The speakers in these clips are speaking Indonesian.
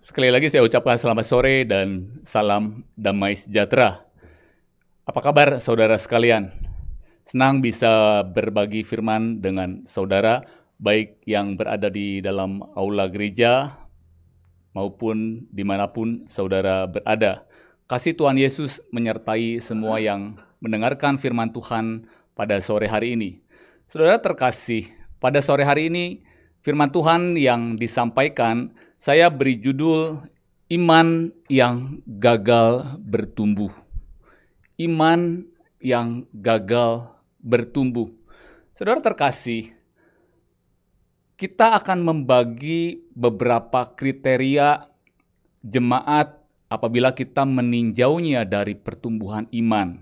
Sekali lagi saya ucapkan selamat sore dan salam damai sejahtera. Apa kabar saudara sekalian? Senang bisa berbagi firman dengan saudara, baik yang berada di dalam aula gereja maupun dimanapun saudara berada. Kasih Tuhan Yesus menyertai semua yang mendengarkan firman Tuhan pada sore hari ini. Saudara terkasih, pada sore hari ini firman Tuhan yang disampaikan saya beri judul Iman yang gagal bertumbuh. Iman yang gagal bertumbuh. Saudara terkasih, kita akan membagi beberapa kriteria jemaat apabila kita meninjaunya dari pertumbuhan iman.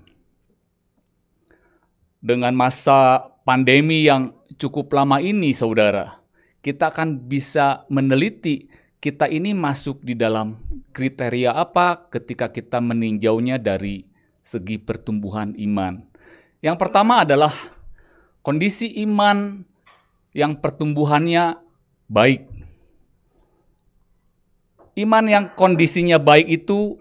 Dengan masa pandemi yang cukup lama ini, saudara, kita akan bisa meneliti kita ini masuk di dalam kriteria apa ketika kita meninjaunya dari segi pertumbuhan iman. Yang pertama adalah kondisi iman yang pertumbuhannya baik. Iman yang kondisinya baik itu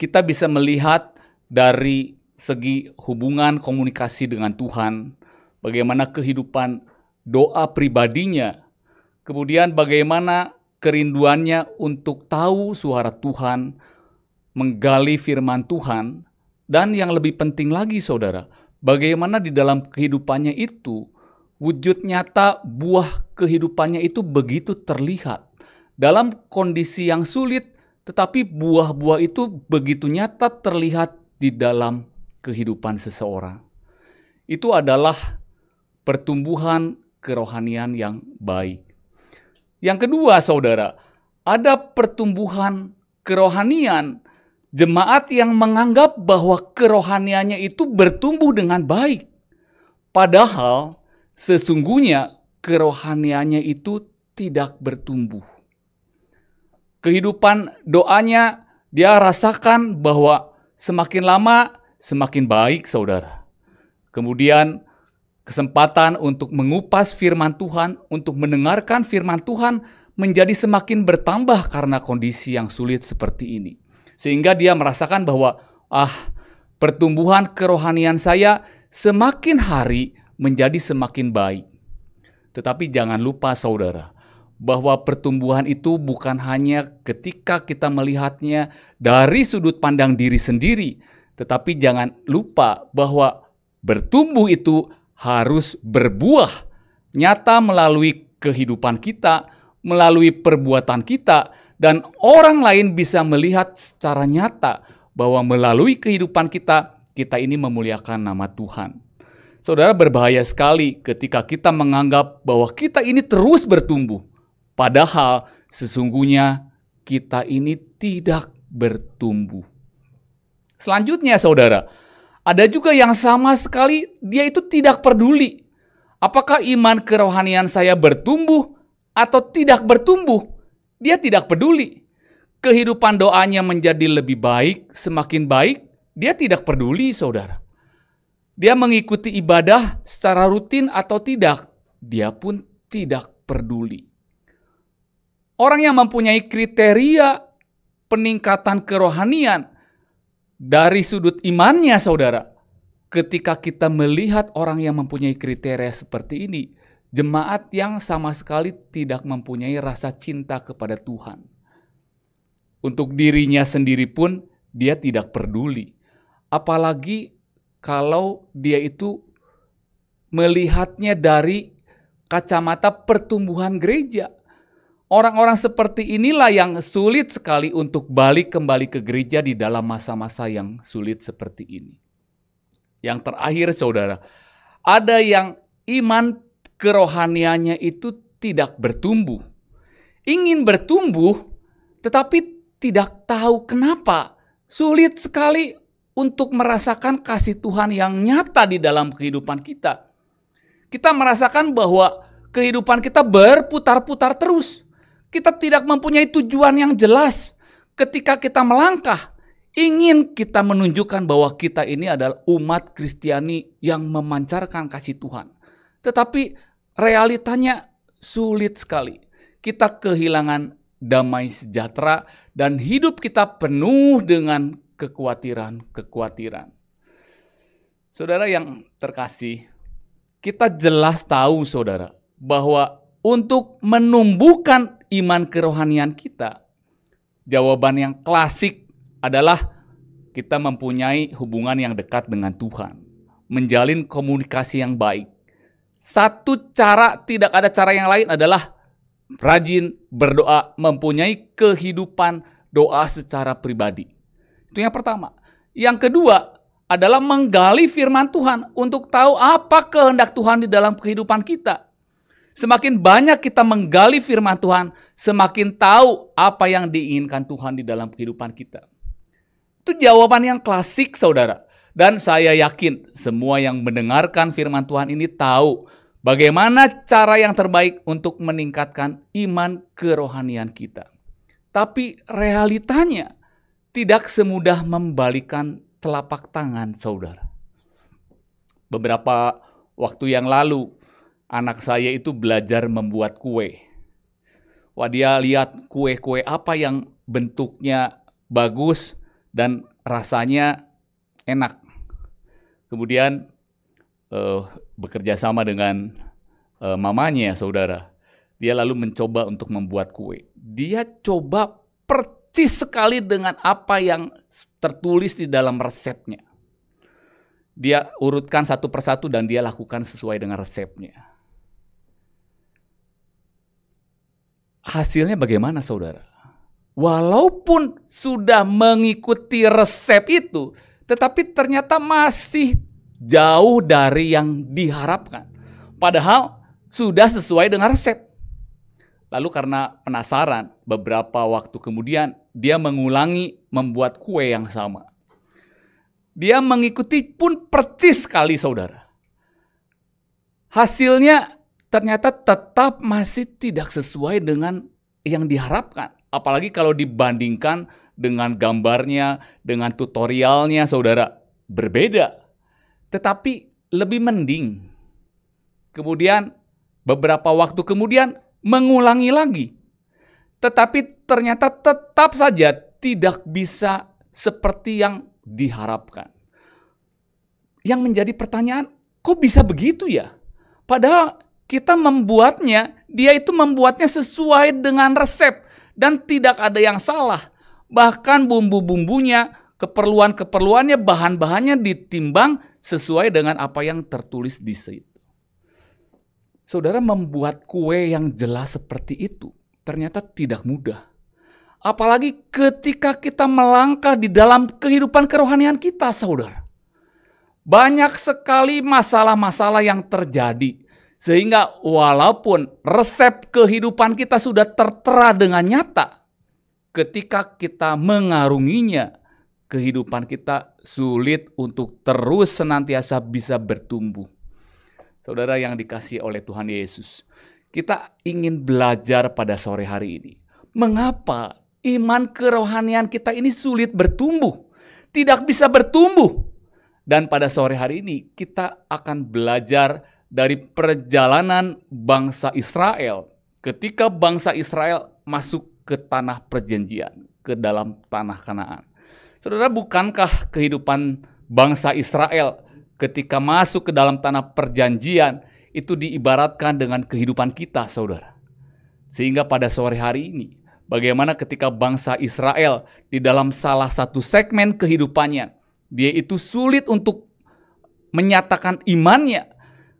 kita bisa melihat dari segi hubungan komunikasi dengan Tuhan, bagaimana kehidupan doa pribadinya, kemudian bagaimana kerinduannya untuk tahu suara Tuhan, menggali firman Tuhan, dan yang lebih penting lagi saudara, bagaimana di dalam kehidupannya itu, wujud nyata buah kehidupannya itu begitu terlihat. Dalam kondisi yang sulit, tetapi buah-buah itu begitu nyata terlihat di dalam kehidupan seseorang. Itu adalah pertumbuhan kerohanian yang baik. Yang kedua, saudara, ada pertumbuhan kerohanian jemaat yang menganggap bahwa kerohaniannya itu bertumbuh dengan baik. Padahal sesungguhnya kerohaniannya itu tidak bertumbuh. Kehidupan doanya dia rasakan bahwa semakin lama semakin baik saudara. Kemudian Kesempatan untuk mengupas firman Tuhan, untuk mendengarkan firman Tuhan menjadi semakin bertambah karena kondisi yang sulit seperti ini. Sehingga dia merasakan bahwa, ah, pertumbuhan kerohanian saya semakin hari menjadi semakin baik. Tetapi jangan lupa saudara, bahwa pertumbuhan itu bukan hanya ketika kita melihatnya dari sudut pandang diri sendiri, tetapi jangan lupa bahwa bertumbuh itu harus berbuah nyata melalui kehidupan kita, melalui perbuatan kita, dan orang lain bisa melihat secara nyata bahwa melalui kehidupan kita, kita ini memuliakan nama Tuhan. Saudara, berbahaya sekali ketika kita menganggap bahwa kita ini terus bertumbuh, padahal sesungguhnya kita ini tidak bertumbuh. Selanjutnya, saudara, ada juga yang sama sekali dia itu tidak peduli. Apakah iman kerohanian saya bertumbuh atau tidak bertumbuh? Dia tidak peduli. Kehidupan doanya menjadi lebih baik, semakin baik, dia tidak peduli, saudara. Dia mengikuti ibadah secara rutin atau tidak, dia pun tidak peduli. Orang yang mempunyai kriteria peningkatan kerohanian dari sudut imannya saudara, ketika kita melihat orang yang mempunyai kriteria seperti ini, jemaat yang sama sekali tidak mempunyai rasa cinta kepada Tuhan. Untuk dirinya sendiri pun dia tidak peduli. Apalagi kalau dia itu melihatnya dari kacamata pertumbuhan gereja. Orang-orang seperti inilah yang sulit sekali untuk balik kembali ke gereja di dalam masa-masa yang sulit seperti ini. Yang terakhir, saudara, ada yang iman kerohaniannya itu tidak bertumbuh, ingin bertumbuh tetapi tidak tahu kenapa. Sulit sekali untuk merasakan kasih Tuhan yang nyata di dalam kehidupan kita. Kita merasakan bahwa kehidupan kita berputar-putar terus kita tidak mempunyai tujuan yang jelas ketika kita melangkah. Ingin kita menunjukkan bahwa kita ini adalah umat Kristiani yang memancarkan kasih Tuhan. Tetapi realitanya sulit sekali. Kita kehilangan damai sejahtera dan hidup kita penuh dengan kekhawatiran-kekhawatiran. Saudara yang terkasih, kita jelas tahu saudara bahwa untuk menumbuhkan iman kerohanian kita? Jawaban yang klasik adalah kita mempunyai hubungan yang dekat dengan Tuhan, menjalin komunikasi yang baik. Satu cara, tidak ada cara yang lain adalah rajin berdoa, mempunyai kehidupan doa secara pribadi. Itu yang pertama. Yang kedua adalah menggali firman Tuhan untuk tahu apa kehendak Tuhan di dalam kehidupan kita. Semakin banyak kita menggali firman Tuhan, semakin tahu apa yang diinginkan Tuhan di dalam kehidupan kita. Itu jawaban yang klasik, saudara. Dan saya yakin semua yang mendengarkan firman Tuhan ini tahu bagaimana cara yang terbaik untuk meningkatkan iman kerohanian kita. Tapi realitanya tidak semudah membalikan telapak tangan saudara. Beberapa waktu yang lalu anak saya itu belajar membuat kue. Wah dia lihat kue-kue apa yang bentuknya bagus dan rasanya enak. Kemudian uh, bekerja sama dengan uh, mamanya, saudara. Dia lalu mencoba untuk membuat kue. Dia coba percis sekali dengan apa yang tertulis di dalam resepnya. Dia urutkan satu persatu dan dia lakukan sesuai dengan resepnya hasilnya bagaimana saudara? Walaupun sudah mengikuti resep itu, tetapi ternyata masih jauh dari yang diharapkan. Padahal sudah sesuai dengan resep. Lalu karena penasaran, beberapa waktu kemudian dia mengulangi membuat kue yang sama. Dia mengikuti pun percis sekali saudara. Hasilnya ternyata tetap masih tidak sesuai dengan yang diharapkan. Apalagi kalau dibandingkan dengan gambarnya, dengan tutorialnya, saudara berbeda. Tetapi lebih mending. Kemudian beberapa waktu kemudian mengulangi lagi. Tetapi ternyata tetap saja tidak bisa seperti yang diharapkan. Yang menjadi pertanyaan, kok bisa begitu ya? Padahal kita membuatnya, dia itu membuatnya sesuai dengan resep dan tidak ada yang salah. Bahkan bumbu-bumbunya, keperluan-keperluannya, bahan-bahannya ditimbang sesuai dengan apa yang tertulis di situ. Saudara membuat kue yang jelas seperti itu ternyata tidak mudah. Apalagi ketika kita melangkah di dalam kehidupan kerohanian kita, saudara. Banyak sekali masalah-masalah yang terjadi sehingga walaupun resep kehidupan kita sudah tertera dengan nyata, ketika kita mengarunginya, kehidupan kita sulit untuk terus senantiasa bisa bertumbuh. Saudara yang dikasih oleh Tuhan Yesus, kita ingin belajar pada sore hari ini. Mengapa iman kerohanian kita ini sulit bertumbuh? Tidak bisa bertumbuh. Dan pada sore hari ini kita akan belajar dari perjalanan bangsa Israel ketika bangsa Israel masuk ke tanah perjanjian, ke dalam tanah Kanaan. Saudara, bukankah kehidupan bangsa Israel ketika masuk ke dalam tanah perjanjian itu diibaratkan dengan kehidupan kita, saudara? Sehingga pada sore hari ini, bagaimana ketika bangsa Israel di dalam salah satu segmen kehidupannya, dia itu sulit untuk menyatakan imannya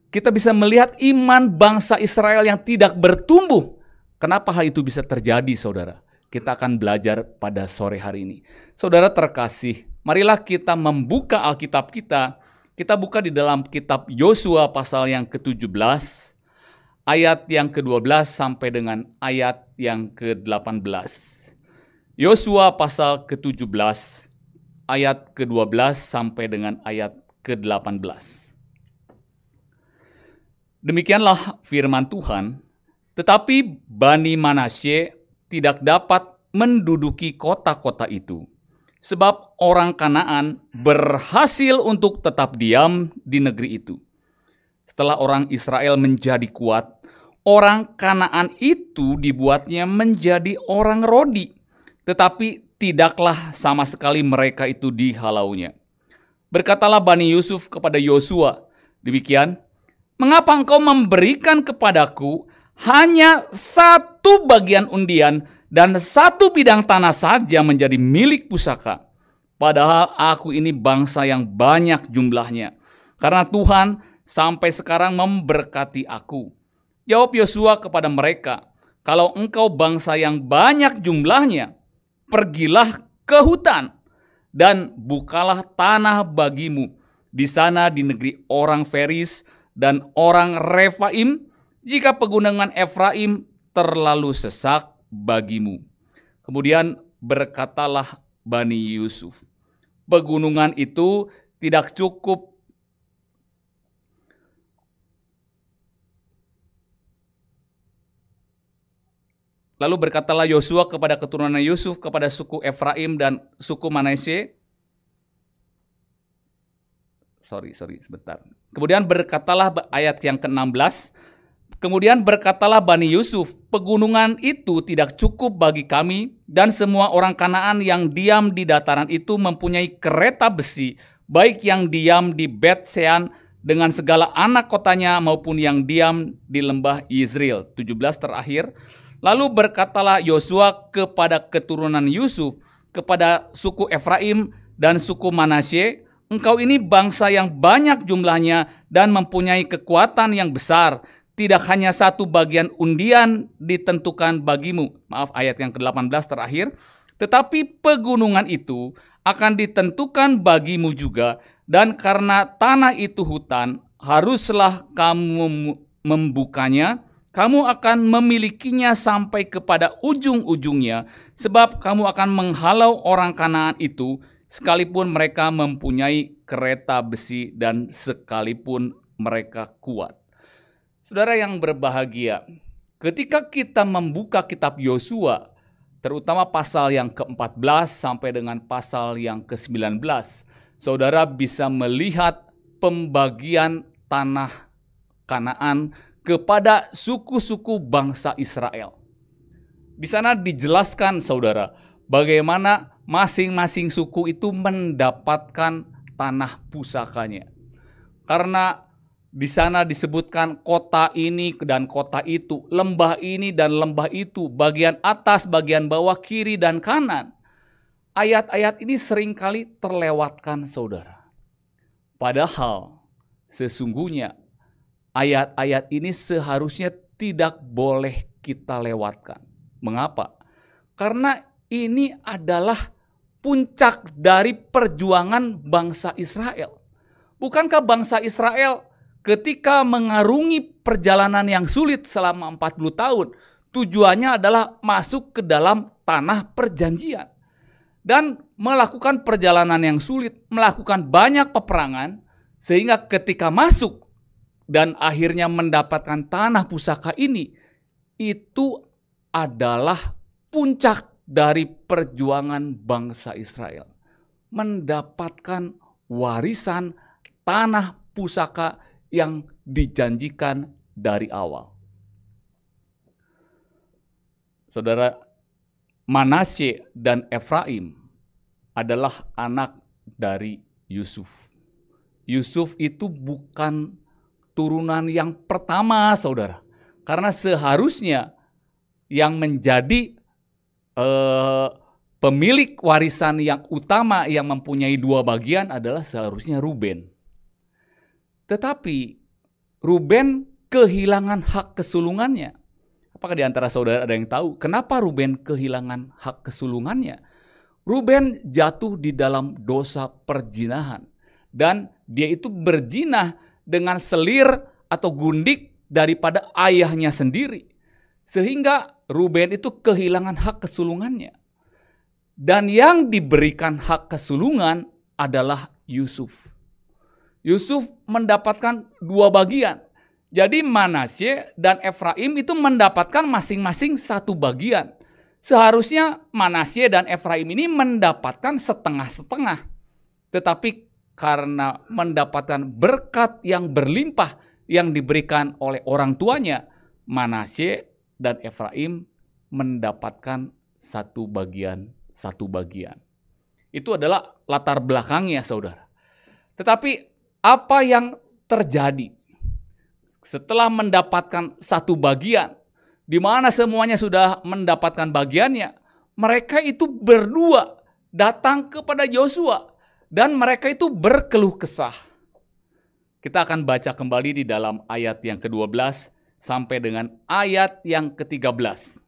kita bisa melihat iman bangsa Israel yang tidak bertumbuh. Kenapa hal itu bisa terjadi, saudara? Kita akan belajar pada sore hari ini. Saudara terkasih, marilah kita membuka Alkitab kita. Kita buka di dalam kitab Yosua pasal yang ke-17, ayat yang ke-12 sampai dengan ayat yang ke-18. Yosua pasal ke-17, ayat ke-12 sampai dengan ayat ke-18. Demikianlah firman Tuhan. Tetapi Bani Manasye tidak dapat menduduki kota-kota itu. Sebab orang Kanaan berhasil untuk tetap diam di negeri itu. Setelah orang Israel menjadi kuat, orang Kanaan itu dibuatnya menjadi orang Rodi, tetapi tidaklah sama sekali mereka itu dihalaunya. Berkatalah Bani Yusuf kepada Yosua, demikian, Mengapa engkau memberikan kepadaku hanya satu bagian undian dan satu bidang tanah saja menjadi milik pusaka? Padahal aku ini bangsa yang banyak jumlahnya. Karena Tuhan sampai sekarang memberkati aku. Jawab Yosua kepada mereka, kalau engkau bangsa yang banyak jumlahnya, pergilah ke hutan dan bukalah tanah bagimu. Di sana di negeri orang Feris, dan orang Refaim jika pegunungan Efraim terlalu sesak bagimu. Kemudian berkatalah Bani Yusuf, pegunungan itu tidak cukup Lalu berkatalah Yosua kepada keturunan Yusuf, kepada suku Efraim dan suku Manasye, sorry, sorry, sebentar. Kemudian berkatalah ayat yang ke-16, Kemudian berkatalah Bani Yusuf, pegunungan itu tidak cukup bagi kami dan semua orang Kanaan yang diam di dataran itu mempunyai kereta besi, baik yang diam di Betsean dengan segala anak kotanya maupun yang diam di lembah Israel. 17 terakhir. Lalu berkatalah Yosua kepada keturunan Yusuf, kepada suku Efraim dan suku Manasye, engkau ini bangsa yang banyak jumlahnya dan mempunyai kekuatan yang besar. Tidak hanya satu bagian undian ditentukan bagimu. Maaf ayat yang ke-18 terakhir. Tetapi pegunungan itu akan ditentukan bagimu juga dan karena tanah itu hutan haruslah kamu membukanya kamu akan memilikinya sampai kepada ujung-ujungnya sebab kamu akan menghalau orang Kanaan itu sekalipun mereka mempunyai kereta besi dan sekalipun mereka kuat. Saudara yang berbahagia, ketika kita membuka kitab Yosua, terutama pasal yang ke-14 sampai dengan pasal yang ke-19, saudara bisa melihat pembagian tanah Kanaan kepada suku-suku bangsa Israel. Di sana dijelaskan saudara bagaimana masing-masing suku itu mendapatkan tanah pusakanya. Karena di sana disebutkan kota ini dan kota itu, lembah ini dan lembah itu, bagian atas, bagian bawah, kiri dan kanan. Ayat-ayat ini seringkali terlewatkan saudara. Padahal sesungguhnya ayat-ayat ini seharusnya tidak boleh kita lewatkan. Mengapa? Karena ini adalah puncak dari perjuangan bangsa Israel. Bukankah bangsa Israel ketika mengarungi perjalanan yang sulit selama 40 tahun, tujuannya adalah masuk ke dalam tanah perjanjian dan melakukan perjalanan yang sulit, melakukan banyak peperangan sehingga ketika masuk dan akhirnya mendapatkan tanah pusaka ini itu adalah puncak dari perjuangan bangsa Israel mendapatkan warisan tanah pusaka yang dijanjikan dari awal. Saudara Manasye dan Efraim adalah anak dari Yusuf. Yusuf itu bukan turunan yang pertama, saudara, karena seharusnya yang menjadi eh, pemilik warisan yang utama yang mempunyai dua bagian adalah seharusnya Ruben. Tetapi Ruben kehilangan hak kesulungannya. Apakah di antara saudara ada yang tahu kenapa Ruben kehilangan hak kesulungannya? Ruben jatuh di dalam dosa perjinahan dan dia itu berjinah dengan selir atau gundik daripada ayahnya sendiri. Sehingga Ruben itu kehilangan hak kesulungannya. Dan yang diberikan hak kesulungan adalah Yusuf. Yusuf mendapatkan dua bagian. Jadi Manasye dan Efraim itu mendapatkan masing-masing satu bagian. Seharusnya Manasye dan Efraim ini mendapatkan setengah-setengah. Tetapi karena mendapatkan berkat yang berlimpah yang diberikan oleh orang tuanya, Manasye dan Efraim mendapatkan satu bagian satu bagian. Itu adalah latar belakangnya saudara. Tetapi apa yang terjadi setelah mendapatkan satu bagian di mana semuanya sudah mendapatkan bagiannya, mereka itu berdua datang kepada Yosua dan mereka itu berkeluh kesah. Kita akan baca kembali di dalam ayat yang ke-12 sampai dengan ayat yang ke-13.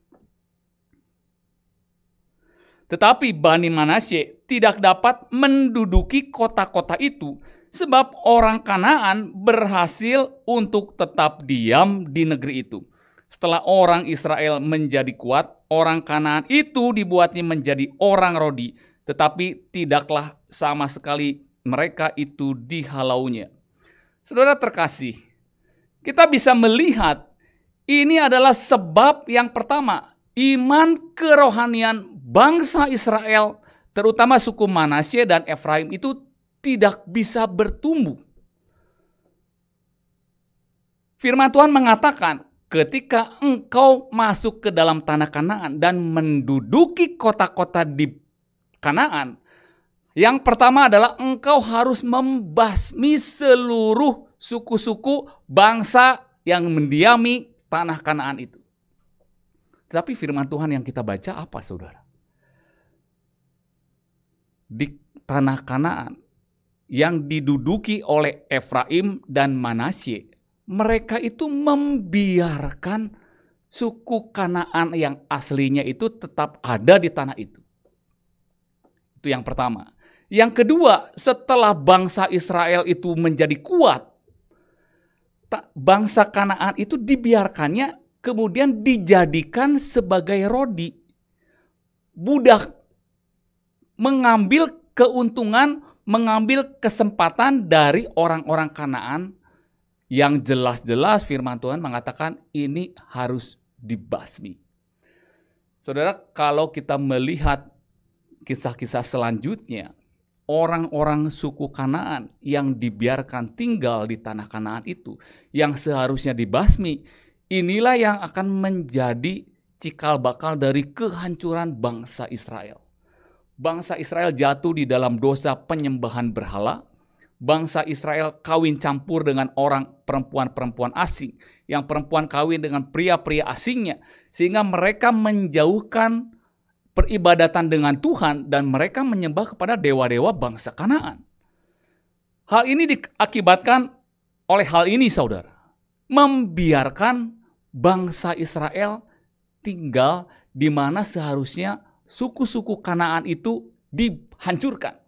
Tetapi Bani Manasye tidak dapat menduduki kota-kota itu sebab orang Kanaan berhasil untuk tetap diam di negeri itu. Setelah orang Israel menjadi kuat, orang Kanaan itu dibuatnya menjadi orang Rodi, tetapi tidaklah sama sekali mereka itu dihalaunya. Saudara terkasih, kita bisa melihat ini adalah sebab yang pertama, iman kerohanian bangsa Israel, terutama suku Manasye dan Efraim itu tidak bisa bertumbuh. Firman Tuhan mengatakan, ketika engkau masuk ke dalam tanah Kanaan dan menduduki kota-kota di Kanaan, yang pertama adalah engkau harus membasmi seluruh suku-suku, bangsa yang mendiami tanah Kanaan itu. Tetapi firman Tuhan yang kita baca apa Saudara? Di tanah Kanaan yang diduduki oleh Efraim dan Manasye, mereka itu membiarkan suku Kanaan yang aslinya itu tetap ada di tanah itu. Itu yang pertama. Yang kedua, setelah bangsa Israel itu menjadi kuat, bangsa Kanaan itu dibiarkannya kemudian dijadikan sebagai rodi. Budak mengambil keuntungan, mengambil kesempatan dari orang-orang Kanaan yang jelas-jelas firman Tuhan mengatakan ini harus dibasmi. Saudara, kalau kita melihat kisah-kisah selanjutnya, orang-orang suku Kanaan yang dibiarkan tinggal di tanah Kanaan itu, yang seharusnya dibasmi, inilah yang akan menjadi cikal bakal dari kehancuran bangsa Israel. Bangsa Israel jatuh di dalam dosa penyembahan berhala. Bangsa Israel kawin campur dengan orang perempuan-perempuan asing, yang perempuan kawin dengan pria-pria asingnya, sehingga mereka menjauhkan peribadatan dengan Tuhan dan mereka menyembah kepada dewa-dewa bangsa Kanaan. Hal ini diakibatkan oleh hal ini saudara. Membiarkan bangsa Israel tinggal di mana seharusnya suku-suku Kanaan itu dihancurkan,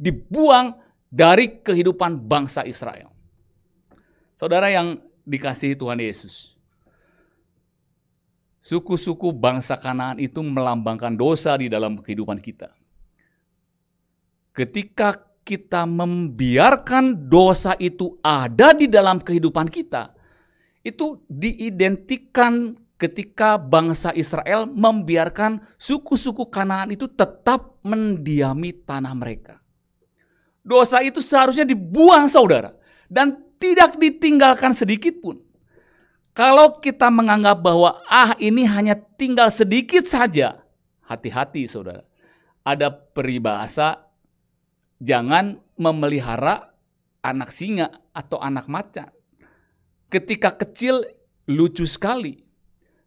dibuang dari kehidupan bangsa Israel. Saudara yang dikasihi Tuhan Yesus. Suku-suku bangsa Kanaan itu melambangkan dosa di dalam kehidupan kita. Ketika kita membiarkan dosa itu ada di dalam kehidupan kita, itu diidentikan ketika bangsa Israel membiarkan suku-suku Kanaan itu tetap mendiami tanah mereka. Dosa itu seharusnya dibuang saudara dan tidak ditinggalkan sedikit pun. Kalau kita menganggap bahwa ah ini hanya tinggal sedikit saja, hati-hati saudara. Ada peribahasa, jangan memelihara anak singa atau anak macan. Ketika kecil lucu sekali,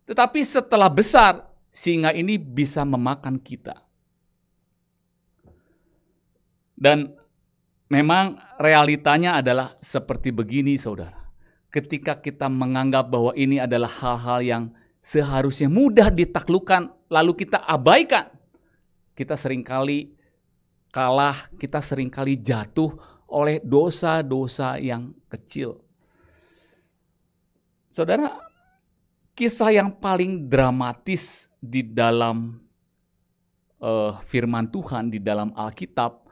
tetapi setelah besar singa ini bisa memakan kita. Dan memang realitanya adalah seperti begini saudara ketika kita menganggap bahwa ini adalah hal-hal yang seharusnya mudah ditaklukan lalu kita abaikan. Kita seringkali kalah, kita seringkali jatuh oleh dosa-dosa yang kecil. Saudara, kisah yang paling dramatis di dalam uh, firman Tuhan, di dalam Alkitab,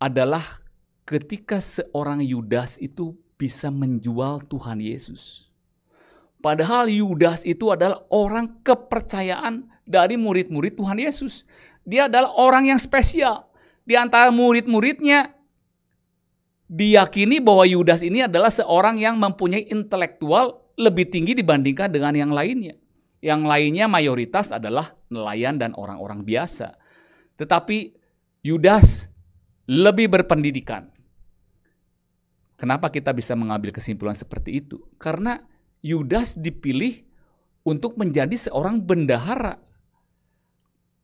adalah ketika seorang Yudas itu bisa menjual Tuhan Yesus. Padahal Yudas itu adalah orang kepercayaan dari murid-murid Tuhan Yesus. Dia adalah orang yang spesial. Di antara murid-muridnya, diyakini bahwa Yudas ini adalah seorang yang mempunyai intelektual lebih tinggi dibandingkan dengan yang lainnya. Yang lainnya mayoritas adalah nelayan dan orang-orang biasa. Tetapi Yudas lebih berpendidikan. Kenapa kita bisa mengambil kesimpulan seperti itu? Karena Yudas dipilih untuk menjadi seorang bendahara.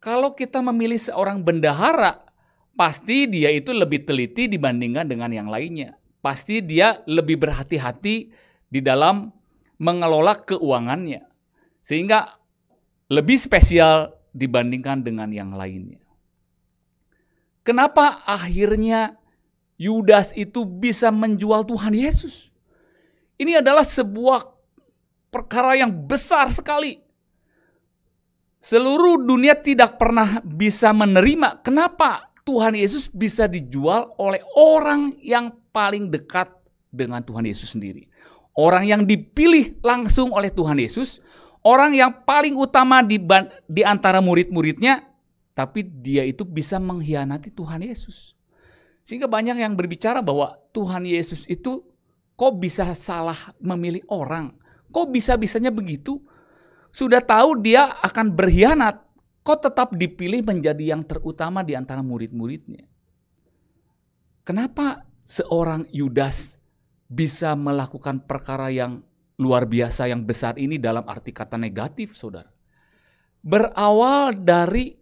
Kalau kita memilih seorang bendahara, pasti dia itu lebih teliti dibandingkan dengan yang lainnya. Pasti dia lebih berhati-hati di dalam mengelola keuangannya. Sehingga lebih spesial dibandingkan dengan yang lainnya. Kenapa akhirnya Yudas itu bisa menjual Tuhan Yesus. Ini adalah sebuah perkara yang besar sekali. Seluruh dunia tidak pernah bisa menerima kenapa Tuhan Yesus bisa dijual oleh orang yang paling dekat dengan Tuhan Yesus sendiri. Orang yang dipilih langsung oleh Tuhan Yesus, orang yang paling utama di, di antara murid-muridnya, tapi dia itu bisa mengkhianati Tuhan Yesus. Sehingga banyak yang berbicara bahwa Tuhan Yesus itu kok bisa salah memilih orang? Kok bisa-bisanya begitu? Sudah tahu dia akan berkhianat, kok tetap dipilih menjadi yang terutama di antara murid-muridnya? Kenapa seorang Yudas bisa melakukan perkara yang luar biasa yang besar ini dalam arti kata negatif, Saudara? Berawal dari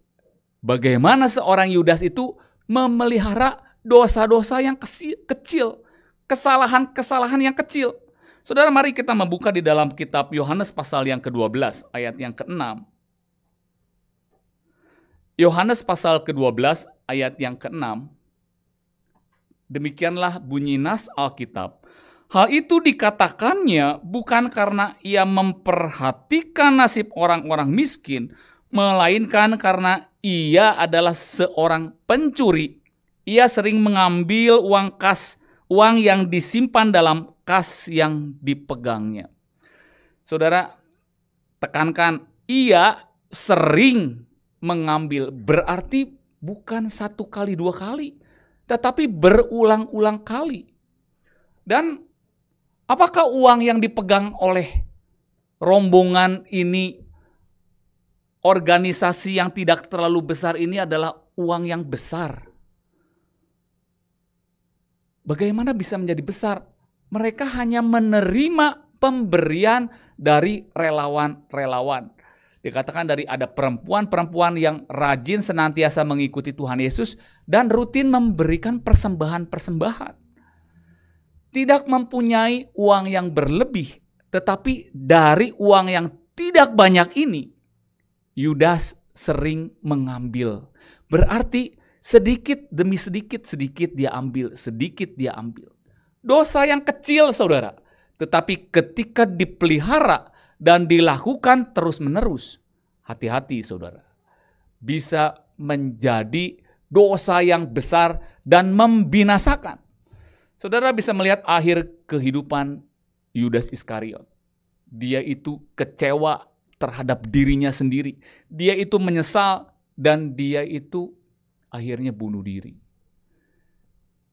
bagaimana seorang Yudas itu memelihara dosa-dosa yang kecil, kesalahan-kesalahan yang kecil. Saudara, mari kita membuka di dalam kitab Yohanes pasal yang ke-12, ayat yang ke-6. Yohanes pasal ke-12, ayat yang ke-6. Demikianlah bunyi nas Alkitab. Hal itu dikatakannya bukan karena ia memperhatikan nasib orang-orang miskin, melainkan karena ia adalah seorang pencuri. Ia sering mengambil uang kas, uang yang disimpan dalam kas yang dipegangnya. Saudara, tekankan ia sering mengambil berarti bukan satu kali dua kali, tetapi berulang-ulang kali. Dan apakah uang yang dipegang oleh rombongan ini organisasi yang tidak terlalu besar ini adalah uang yang besar? Bagaimana bisa menjadi besar? Mereka hanya menerima pemberian dari relawan-relawan. Dikatakan dari ada perempuan-perempuan yang rajin senantiasa mengikuti Tuhan Yesus dan rutin memberikan persembahan-persembahan. Tidak mempunyai uang yang berlebih, tetapi dari uang yang tidak banyak ini, Yudas sering mengambil. Berarti Sedikit demi sedikit, sedikit dia ambil, sedikit dia ambil. Dosa yang kecil saudara. Tetapi ketika dipelihara dan dilakukan terus-menerus, hati-hati saudara. Bisa menjadi dosa yang besar dan membinasakan. Saudara bisa melihat akhir kehidupan Yudas Iskariot. Dia itu kecewa terhadap dirinya sendiri. Dia itu menyesal dan dia itu akhirnya bunuh diri.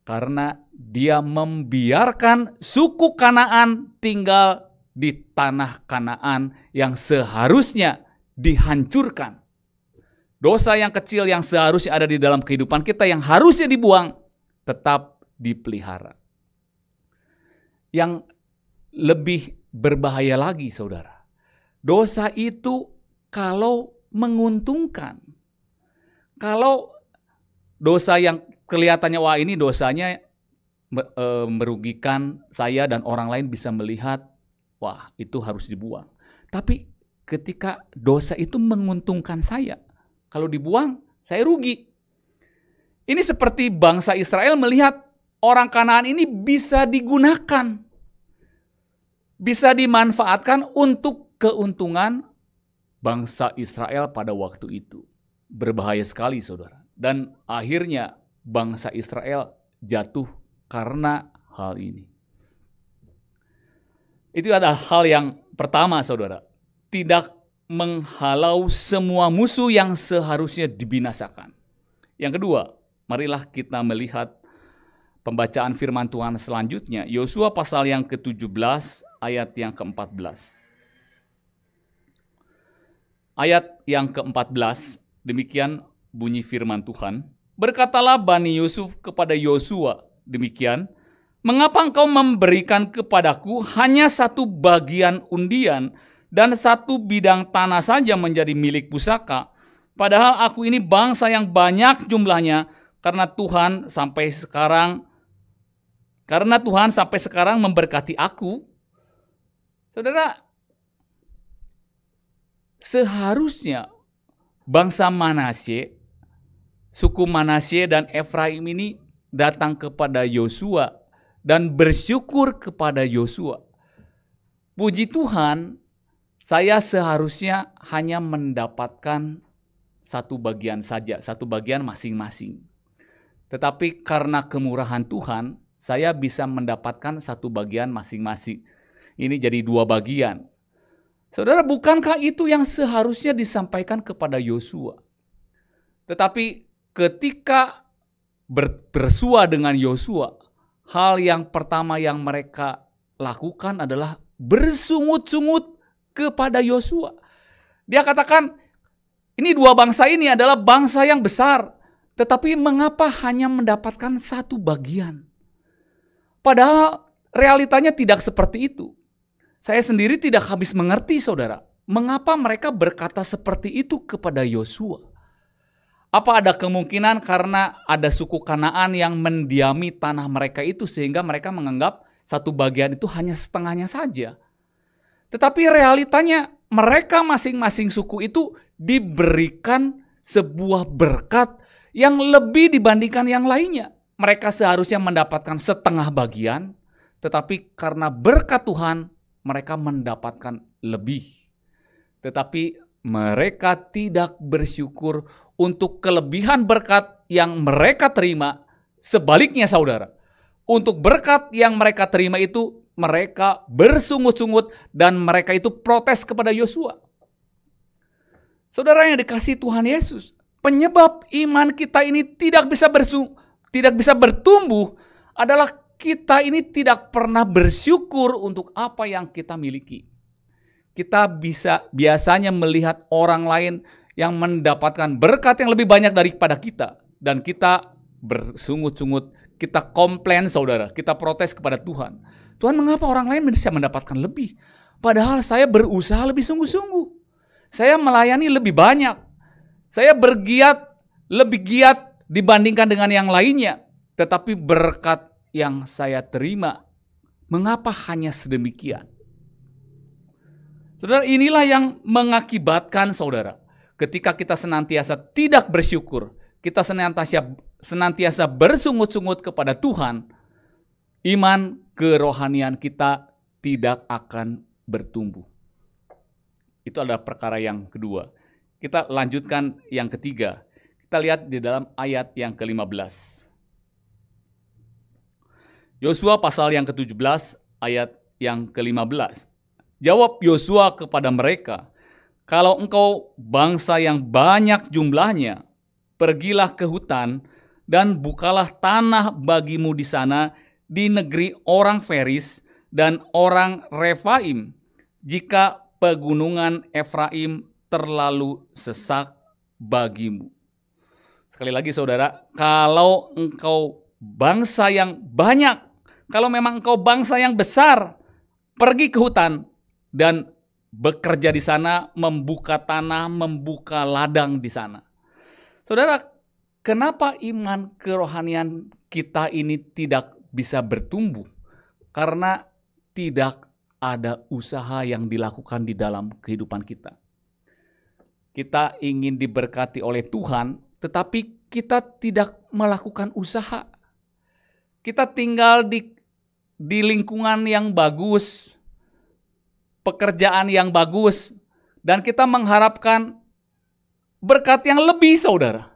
Karena dia membiarkan suku Kanaan tinggal di tanah Kanaan yang seharusnya dihancurkan. Dosa yang kecil yang seharusnya ada di dalam kehidupan kita yang harusnya dibuang tetap dipelihara. Yang lebih berbahaya lagi, saudara. Dosa itu kalau menguntungkan, kalau dosa yang kelihatannya wah ini dosanya e, merugikan saya dan orang lain bisa melihat wah itu harus dibuang. Tapi ketika dosa itu menguntungkan saya, kalau dibuang saya rugi. Ini seperti bangsa Israel melihat orang Kanaan ini bisa digunakan, bisa dimanfaatkan untuk keuntungan bangsa Israel pada waktu itu. Berbahaya sekali, saudara dan akhirnya bangsa Israel jatuh karena hal ini. Itu adalah hal yang pertama saudara. Tidak menghalau semua musuh yang seharusnya dibinasakan. Yang kedua, marilah kita melihat pembacaan firman Tuhan selanjutnya. Yosua pasal yang ke-17 ayat yang ke-14. Ayat yang ke-14, demikian bunyi firman Tuhan, berkatalah Bani Yusuf kepada Yosua, demikian, Mengapa engkau memberikan kepadaku hanya satu bagian undian dan satu bidang tanah saja menjadi milik pusaka? Padahal aku ini bangsa yang banyak jumlahnya karena Tuhan sampai sekarang karena Tuhan sampai sekarang memberkati aku. Saudara, seharusnya bangsa Manasye suku Manasye dan Efraim ini datang kepada Yosua dan bersyukur kepada Yosua. Puji Tuhan, saya seharusnya hanya mendapatkan satu bagian saja, satu bagian masing-masing. Tetapi karena kemurahan Tuhan, saya bisa mendapatkan satu bagian masing-masing. Ini jadi dua bagian. Saudara, bukankah itu yang seharusnya disampaikan kepada Yosua? Tetapi ketika ber, bersua dengan Yosua, hal yang pertama yang mereka lakukan adalah bersungut-sungut kepada Yosua. Dia katakan, ini dua bangsa ini adalah bangsa yang besar, tetapi mengapa hanya mendapatkan satu bagian? Padahal realitanya tidak seperti itu. Saya sendiri tidak habis mengerti, saudara, mengapa mereka berkata seperti itu kepada Yosua. Apa ada kemungkinan karena ada suku Kanaan yang mendiami tanah mereka itu sehingga mereka menganggap satu bagian itu hanya setengahnya saja? Tetapi realitanya mereka masing-masing suku itu diberikan sebuah berkat yang lebih dibandingkan yang lainnya. Mereka seharusnya mendapatkan setengah bagian, tetapi karena berkat Tuhan mereka mendapatkan lebih. Tetapi mereka tidak bersyukur untuk kelebihan berkat yang mereka terima. Sebaliknya saudara, untuk berkat yang mereka terima itu mereka bersungut-sungut dan mereka itu protes kepada Yosua. Saudara yang dikasih Tuhan Yesus, penyebab iman kita ini tidak bisa bersu tidak bisa bertumbuh adalah kita ini tidak pernah bersyukur untuk apa yang kita miliki. Kita bisa biasanya melihat orang lain yang mendapatkan berkat yang lebih banyak daripada kita dan kita bersungut-sungut kita komplain saudara, kita protes kepada Tuhan. Tuhan mengapa orang lain bisa mendapatkan lebih? Padahal saya berusaha lebih sungguh-sungguh. Saya melayani lebih banyak. Saya bergiat lebih giat dibandingkan dengan yang lainnya. Tetapi berkat yang saya terima, mengapa hanya sedemikian? Saudara, inilah yang mengakibatkan saudara ketika kita senantiasa tidak bersyukur, kita senantiasa senantiasa bersungut-sungut kepada Tuhan, iman kerohanian kita tidak akan bertumbuh. Itu adalah perkara yang kedua. Kita lanjutkan yang ketiga. Kita lihat di dalam ayat yang ke-15. Yosua pasal yang ke-17 ayat yang ke-15. Jawab Yosua kepada mereka, kalau engkau bangsa yang banyak jumlahnya, pergilah ke hutan dan bukalah tanah bagimu di sana di negeri orang Feris dan orang Refaim jika pegunungan Efraim terlalu sesak bagimu. Sekali lagi saudara, kalau engkau bangsa yang banyak, kalau memang engkau bangsa yang besar, pergi ke hutan dan bekerja di sana, membuka tanah, membuka ladang di sana. Saudara, kenapa iman kerohanian kita ini tidak bisa bertumbuh? Karena tidak ada usaha yang dilakukan di dalam kehidupan kita. Kita ingin diberkati oleh Tuhan, tetapi kita tidak melakukan usaha. Kita tinggal di di lingkungan yang bagus, pekerjaan yang bagus, dan kita mengharapkan berkat yang lebih, saudara.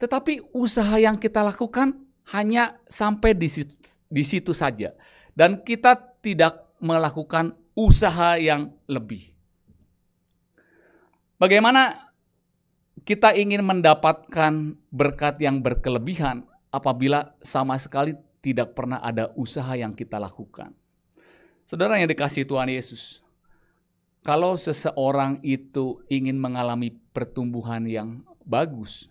Tetapi usaha yang kita lakukan hanya sampai di situ, di situ saja, dan kita tidak melakukan usaha yang lebih. Bagaimana kita ingin mendapatkan berkat yang berkelebihan apabila sama sekali tidak pernah ada usaha yang kita lakukan? Saudara yang dikasih Tuhan Yesus, kalau seseorang itu ingin mengalami pertumbuhan yang bagus,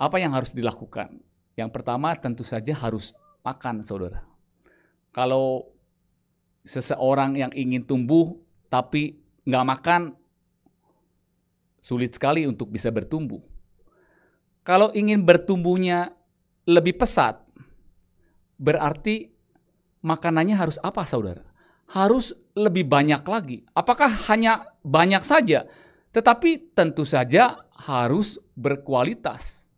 apa yang harus dilakukan? Yang pertama tentu saja harus makan, saudara. Kalau seseorang yang ingin tumbuh tapi nggak makan, sulit sekali untuk bisa bertumbuh. Kalau ingin bertumbuhnya lebih pesat, berarti makanannya harus apa, saudara? Harus lebih banyak lagi. Apakah hanya banyak saja? Tetapi tentu saja harus berkualitas.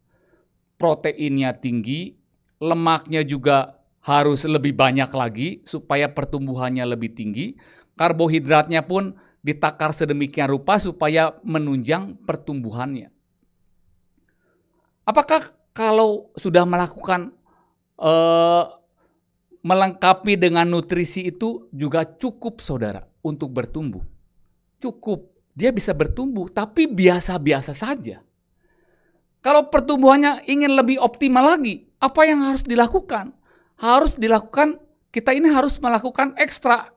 Proteinnya tinggi, lemaknya juga harus lebih banyak lagi supaya pertumbuhannya lebih tinggi. Karbohidratnya pun ditakar sedemikian rupa supaya menunjang pertumbuhannya. Apakah kalau sudah melakukan uh, melengkapi dengan nutrisi itu juga cukup saudara untuk bertumbuh. Cukup. Dia bisa bertumbuh tapi biasa-biasa saja. Kalau pertumbuhannya ingin lebih optimal lagi, apa yang harus dilakukan? Harus dilakukan, kita ini harus melakukan ekstra.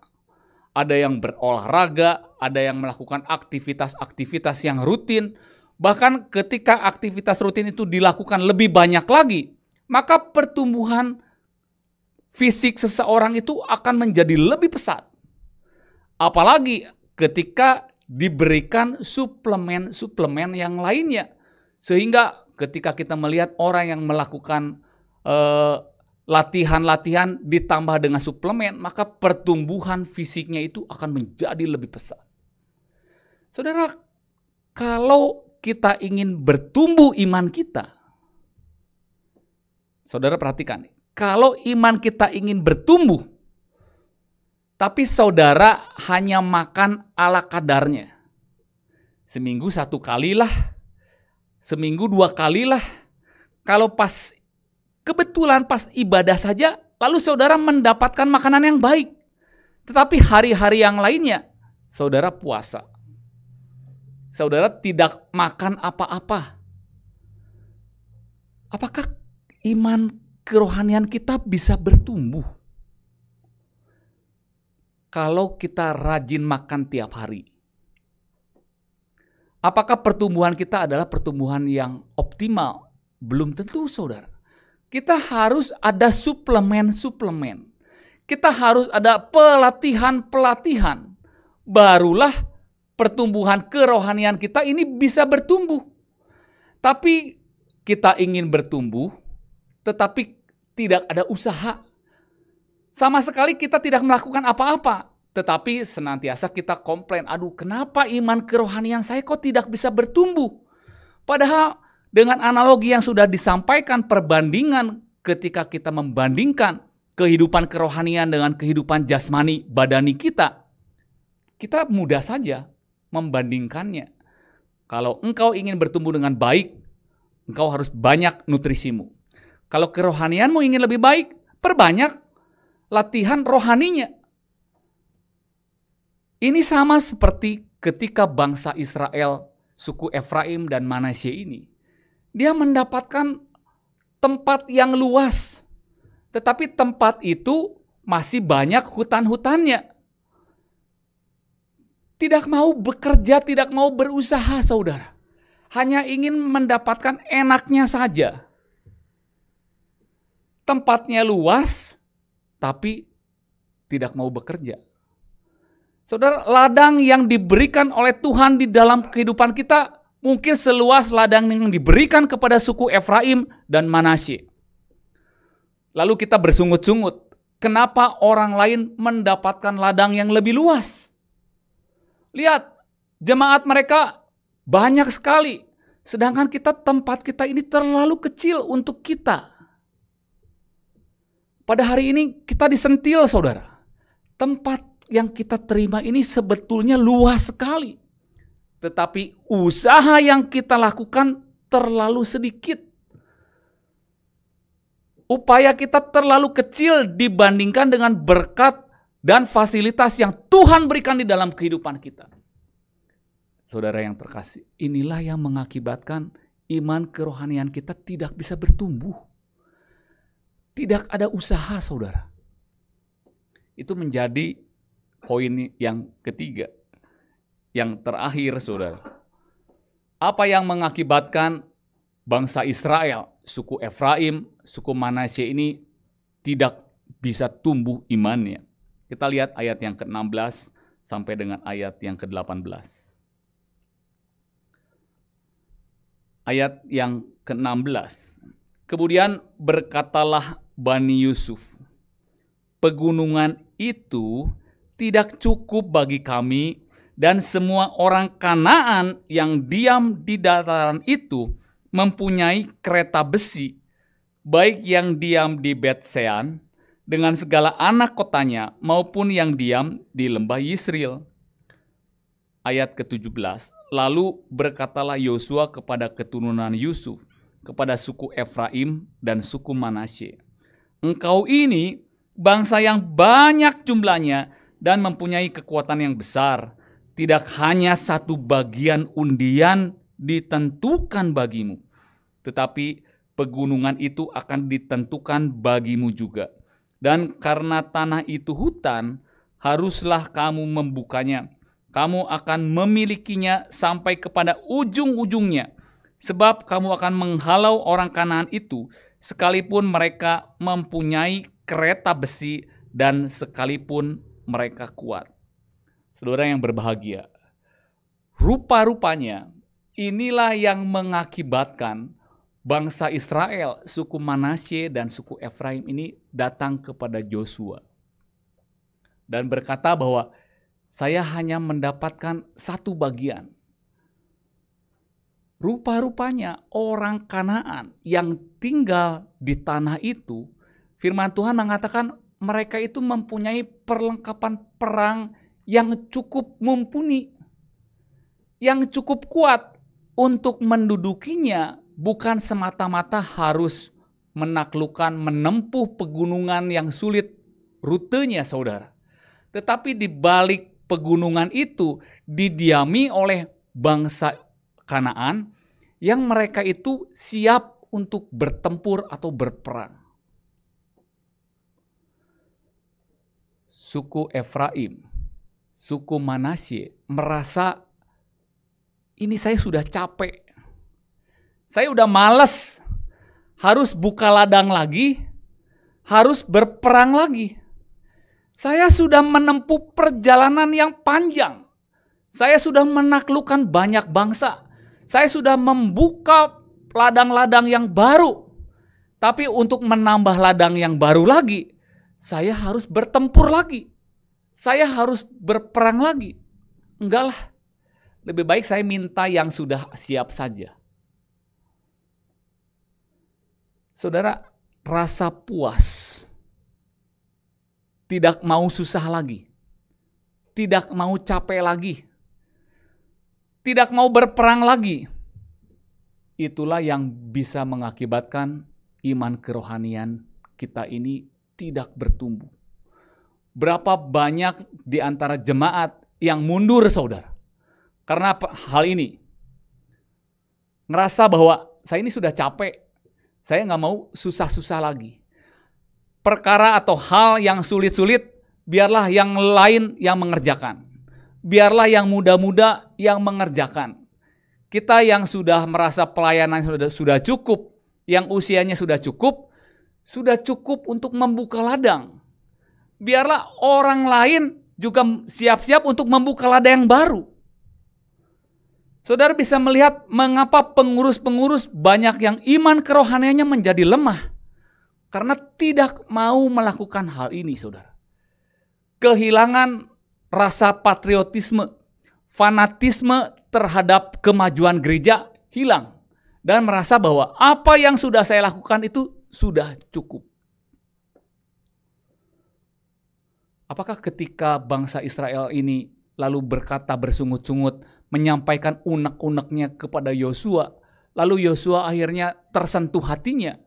Ada yang berolahraga, ada yang melakukan aktivitas-aktivitas yang rutin. Bahkan ketika aktivitas rutin itu dilakukan lebih banyak lagi, maka pertumbuhan fisik seseorang itu akan menjadi lebih pesat. Apalagi ketika diberikan suplemen-suplemen yang lainnya. Sehingga ketika kita melihat orang yang melakukan eh, latihan-latihan eh, ditambah dengan suplemen, maka pertumbuhan fisiknya itu akan menjadi lebih pesat. Saudara, kalau kita ingin bertumbuh iman kita, saudara perhatikan, kalau iman kita ingin bertumbuh, tapi saudara hanya makan ala kadarnya. Seminggu satu kalilah, seminggu dua kalilah. Kalau pas kebetulan pas ibadah saja, lalu saudara mendapatkan makanan yang baik. Tetapi hari-hari yang lainnya, saudara puasa. Saudara tidak makan apa-apa. Apakah iman kerohanian kita bisa bertumbuh. Kalau kita rajin makan tiap hari, apakah pertumbuhan kita adalah pertumbuhan yang optimal? Belum tentu, saudara. Kita harus ada suplemen-suplemen. Kita harus ada pelatihan-pelatihan. Barulah pertumbuhan kerohanian kita ini bisa bertumbuh. Tapi kita ingin bertumbuh, tetapi tidak ada usaha. Sama sekali kita tidak melakukan apa-apa, tetapi senantiasa kita komplain, aduh kenapa iman kerohanian saya kok tidak bisa bertumbuh? Padahal dengan analogi yang sudah disampaikan perbandingan ketika kita membandingkan kehidupan kerohanian dengan kehidupan jasmani badani kita, kita mudah saja membandingkannya. Kalau engkau ingin bertumbuh dengan baik, engkau harus banyak nutrisimu. Kalau kerohanianmu ingin lebih baik, perbanyak latihan rohaninya. Ini sama seperti ketika bangsa Israel, suku Efraim dan Manasye ini, dia mendapatkan tempat yang luas. Tetapi tempat itu masih banyak hutan-hutannya. Tidak mau bekerja, tidak mau berusaha saudara. Hanya ingin mendapatkan enaknya saja tempatnya luas tapi tidak mau bekerja. Saudara, ladang yang diberikan oleh Tuhan di dalam kehidupan kita mungkin seluas ladang yang diberikan kepada suku Efraim dan Manasye. Lalu kita bersungut-sungut, kenapa orang lain mendapatkan ladang yang lebih luas? Lihat, jemaat mereka banyak sekali, sedangkan kita tempat kita ini terlalu kecil untuk kita. Pada hari ini kita disentil saudara. Tempat yang kita terima ini sebetulnya luas sekali. Tetapi usaha yang kita lakukan terlalu sedikit. Upaya kita terlalu kecil dibandingkan dengan berkat dan fasilitas yang Tuhan berikan di dalam kehidupan kita. Saudara yang terkasih, inilah yang mengakibatkan iman kerohanian kita tidak bisa bertumbuh tidak ada usaha saudara. Itu menjadi poin yang ketiga. Yang terakhir saudara. Apa yang mengakibatkan bangsa Israel, suku Efraim, suku Manasye ini tidak bisa tumbuh imannya. Kita lihat ayat yang ke-16 sampai dengan ayat yang ke-18. Ayat yang ke-16. Kemudian berkatalah Bani Yusuf, "Pegunungan itu tidak cukup bagi kami dan semua orang Kanaan yang diam di dataran itu mempunyai kereta besi, baik yang diam di Betsean dengan segala anak kotanya maupun yang diam di lembah Yisril. Ayat ke-17. Lalu berkatalah Yosua kepada keturunan Yusuf, kepada suku Efraim dan suku Manasye. Engkau ini bangsa yang banyak jumlahnya dan mempunyai kekuatan yang besar. Tidak hanya satu bagian undian ditentukan bagimu, tetapi pegunungan itu akan ditentukan bagimu juga. Dan karena tanah itu hutan, haruslah kamu membukanya. Kamu akan memilikinya sampai kepada ujung-ujungnya, sebab kamu akan menghalau orang kanan itu sekalipun mereka mempunyai kereta besi dan sekalipun mereka kuat. Saudara yang berbahagia, rupa-rupanya inilah yang mengakibatkan bangsa Israel, suku Manasye dan suku Efraim ini datang kepada Joshua dan berkata bahwa saya hanya mendapatkan satu bagian – Rupa-rupanya orang Kanaan yang tinggal di tanah itu, firman Tuhan mengatakan mereka itu mempunyai perlengkapan perang yang cukup mumpuni, yang cukup kuat untuk mendudukinya, bukan semata-mata harus menaklukkan, menempuh pegunungan yang sulit rutenya, saudara. Tetapi di balik pegunungan itu didiami oleh bangsa Kanaan yang mereka itu siap untuk bertempur atau berperang. Suku Efraim, suku Manasye merasa ini saya sudah capek. Saya udah males harus buka ladang lagi, harus berperang lagi. Saya sudah menempuh perjalanan yang panjang. Saya sudah menaklukkan banyak bangsa saya sudah membuka ladang-ladang yang baru. Tapi untuk menambah ladang yang baru lagi, saya harus bertempur lagi. Saya harus berperang lagi. Enggak lah. Lebih baik saya minta yang sudah siap saja. Saudara, rasa puas. Tidak mau susah lagi. Tidak mau capek lagi tidak mau berperang lagi. Itulah yang bisa mengakibatkan iman kerohanian kita ini tidak bertumbuh. Berapa banyak di antara jemaat yang mundur saudara. Karena hal ini. Ngerasa bahwa saya ini sudah capek. Saya nggak mau susah-susah lagi. Perkara atau hal yang sulit-sulit biarlah yang lain yang mengerjakan. Biarlah yang muda-muda yang mengerjakan. Kita yang sudah merasa pelayanan sudah, sudah cukup, yang usianya sudah cukup, sudah cukup untuk membuka ladang. Biarlah orang lain juga siap-siap untuk membuka ladang yang baru. Saudara bisa melihat mengapa pengurus-pengurus banyak yang iman kerohaniannya menjadi lemah. Karena tidak mau melakukan hal ini, saudara. Kehilangan rasa patriotisme fanatisme terhadap kemajuan gereja hilang dan merasa bahwa apa yang sudah saya lakukan itu sudah cukup. Apakah ketika bangsa Israel ini lalu berkata bersungut-sungut menyampaikan unek-uneknya kepada Yosua, lalu Yosua akhirnya tersentuh hatinya?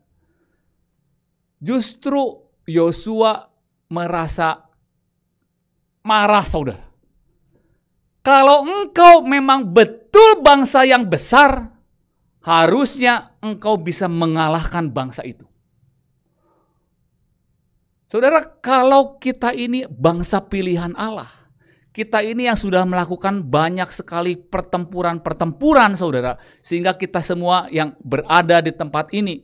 Justru Yosua merasa marah saudara. Kalau engkau memang betul bangsa yang besar, harusnya engkau bisa mengalahkan bangsa itu. Saudara, kalau kita ini bangsa pilihan Allah, kita ini yang sudah melakukan banyak sekali pertempuran-pertempuran, saudara, sehingga kita semua yang berada di tempat ini,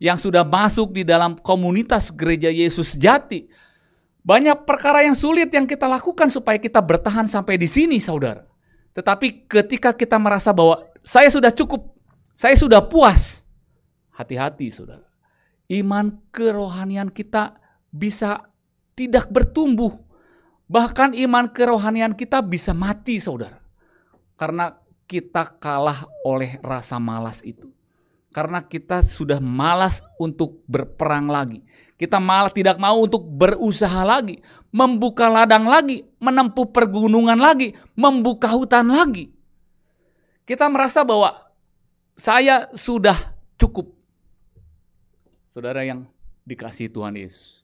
yang sudah masuk di dalam komunitas gereja Yesus Jati. Banyak perkara yang sulit yang kita lakukan supaya kita bertahan sampai di sini, saudara. Tetapi ketika kita merasa bahwa saya sudah cukup, saya sudah puas, hati-hati, saudara. Iman kerohanian kita bisa tidak bertumbuh, bahkan iman kerohanian kita bisa mati, saudara, karena kita kalah oleh rasa malas itu karena kita sudah malas untuk berperang lagi. Kita malah tidak mau untuk berusaha lagi, membuka ladang lagi, menempuh pergunungan lagi, membuka hutan lagi. Kita merasa bahwa saya sudah cukup. Saudara yang dikasih Tuhan Yesus.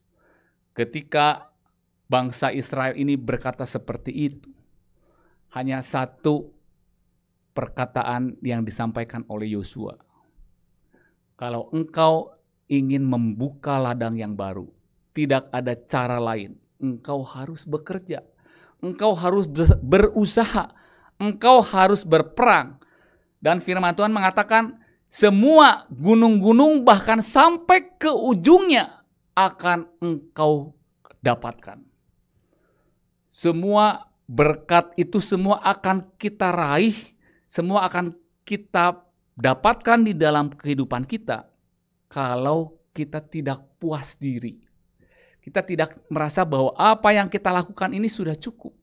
Ketika bangsa Israel ini berkata seperti itu, hanya satu perkataan yang disampaikan oleh Yosua kalau engkau ingin membuka ladang yang baru, tidak ada cara lain. Engkau harus bekerja, engkau harus berusaha, engkau harus berperang. Dan firman Tuhan mengatakan, semua gunung-gunung bahkan sampai ke ujungnya akan engkau dapatkan. Semua berkat itu semua akan kita raih, semua akan kita dapatkan di dalam kehidupan kita kalau kita tidak puas diri. Kita tidak merasa bahwa apa yang kita lakukan ini sudah cukup.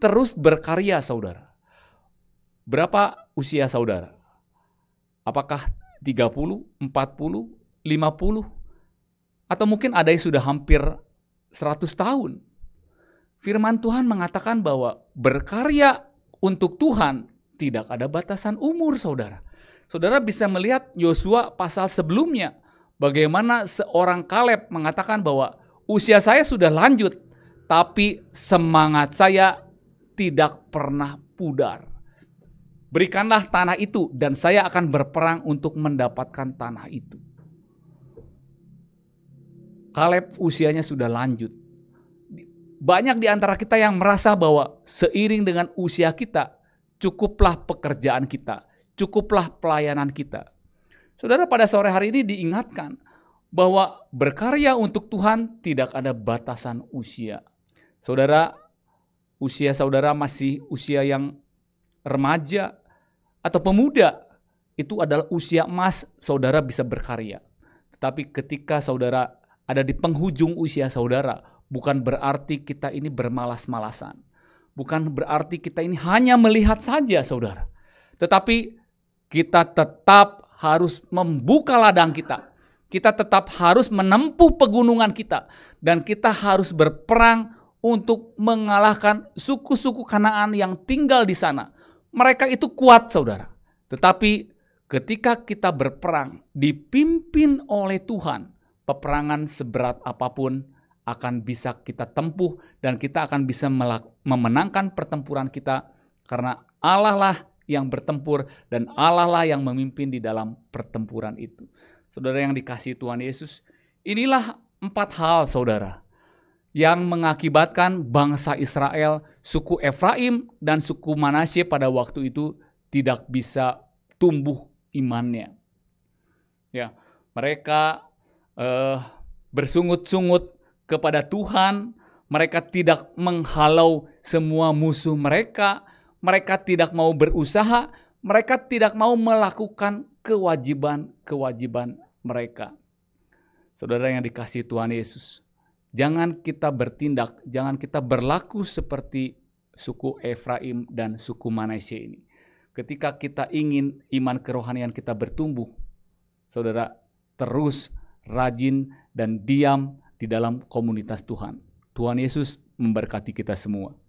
Terus berkarya, saudara. Berapa usia saudara? Apakah 30, 40, 50? Atau mungkin ada yang sudah hampir 100 tahun. Firman Tuhan mengatakan bahwa berkarya untuk Tuhan tidak ada batasan umur saudara. Saudara bisa melihat Yosua pasal sebelumnya bagaimana seorang Kaleb mengatakan bahwa usia saya sudah lanjut tapi semangat saya tidak pernah pudar. Berikanlah tanah itu dan saya akan berperang untuk mendapatkan tanah itu. Kaleb usianya sudah lanjut. Banyak di antara kita yang merasa bahwa seiring dengan usia kita, Cukuplah pekerjaan kita, cukuplah pelayanan kita. Saudara pada sore hari ini diingatkan bahwa berkarya untuk Tuhan tidak ada batasan usia. Saudara, usia saudara masih usia yang remaja atau pemuda, itu adalah usia emas saudara bisa berkarya. Tetapi ketika saudara ada di penghujung usia saudara, bukan berarti kita ini bermalas-malasan bukan berarti kita ini hanya melihat saja, saudara, tetapi kita tetap harus membuka ladang kita. Kita tetap harus menempuh pegunungan kita, dan kita harus berperang untuk mengalahkan suku-suku Kanaan yang tinggal di sana. Mereka itu kuat, saudara, tetapi ketika kita berperang dipimpin oleh Tuhan, peperangan seberat apapun akan bisa kita tempuh dan kita akan bisa memenangkan pertempuran kita karena Allah lah yang bertempur dan Allah lah yang memimpin di dalam pertempuran itu. Saudara yang dikasih Tuhan Yesus, inilah empat hal saudara yang mengakibatkan bangsa Israel, suku Efraim dan suku Manasye pada waktu itu tidak bisa tumbuh imannya. Ya, mereka eh, bersungut-sungut kepada Tuhan, mereka tidak menghalau semua musuh mereka, mereka tidak mau berusaha, mereka tidak mau melakukan kewajiban-kewajiban mereka. Saudara yang dikasih Tuhan Yesus, jangan kita bertindak, jangan kita berlaku seperti suku Efraim dan suku Manasye ini. Ketika kita ingin iman kerohanian kita bertumbuh, saudara terus rajin dan diam di dalam komunitas Tuhan. Tuhan Yesus memberkati kita semua.